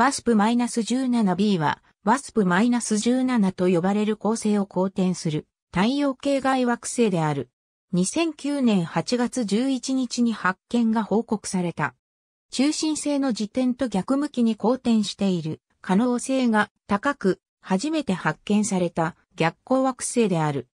WASP-17b は WASP-17 と呼ばれる構成を好転する太陽系外惑星である。2009年8月11日に発見が報告された。中心性の時点と逆向きに好転している可能性が高く、初めて発見された逆光惑星である。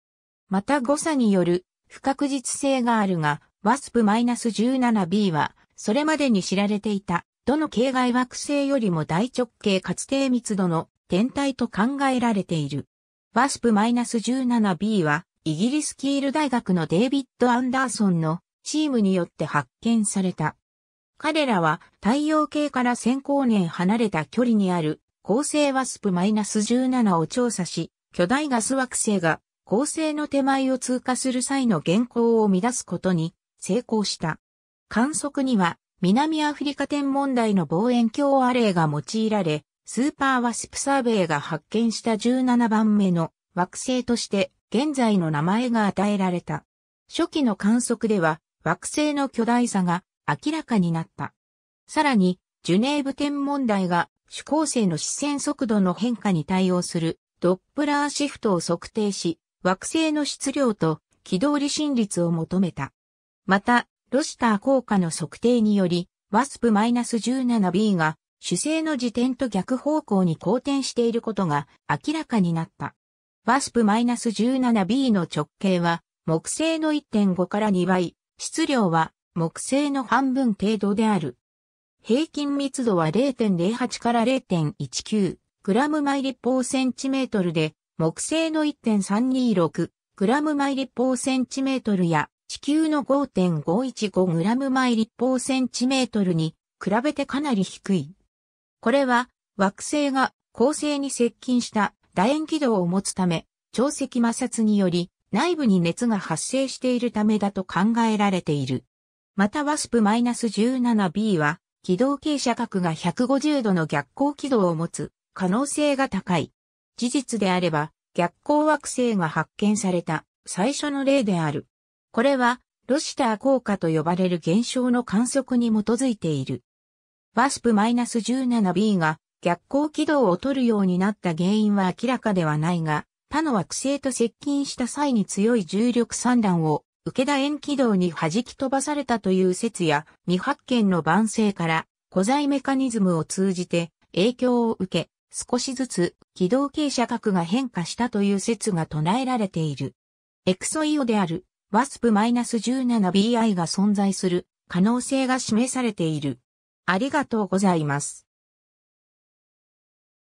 また誤差による不確実性があるが、WASP-17b はそれまでに知られていたどの系外惑星よりも大直径かつ低密度の天体と考えられている。ワスプ -17b は、イギリスキール大学のデイビッド・アンダーソンのチームによって発見された。彼らは太陽系から1000光年離れた距離にある恒星ワスプ -17 を調査し、巨大ガス惑星が恒星の手前を通過する際の現行を乱すことに成功した。観測には南アフリカ天文台の望遠鏡アレイが用いられ、スーパーワスプサーベイが発見した17番目の惑星として現在の名前が与えられた。初期の観測では惑星の巨大さが明らかになった。さらに、ジュネーブ天文台が主光星の視線速度の変化に対応するドップラーシフトを測定し、惑星の質量と軌道離心率を求めた。また、ロシター効果の測定により、ワスプ1 7 b が主星の時点と逆方向に好転していることが明らかになった。ワスプ1 7 b の直径は木星の1.5から2倍、質量は木星の半分程度である。平均密度は0.08から0.19グラム毎立方センチメートルで、木星の1.326グラム毎立方センチメートルや球の 5.515g 毎立方センチメートルに比べてかなり低い。これは惑星が恒星に接近した楕円軌道を持つため、潮汐摩擦により内部に熱が発生しているためだと考えられている。またワスプ1 7 b は軌道傾斜角が150度の逆光軌道を持つ可能性が高い。事実であれば逆光惑星が発見された最初の例である。これは、ロシター効果と呼ばれる現象の観測に基づいている。ワスプ1 7 b が逆光軌道を取るようになった原因は明らかではないが、他の惑星と接近した際に強い重力散乱を受け田円軌道に弾き飛ばされたという説や未発見の晩星から古材メカニズムを通じて影響を受け少しずつ軌道傾斜角が変化したという説が唱えられている。エクソイオであるワスプ1 7 b i が存在する可能性が示されている。ありがとうございます。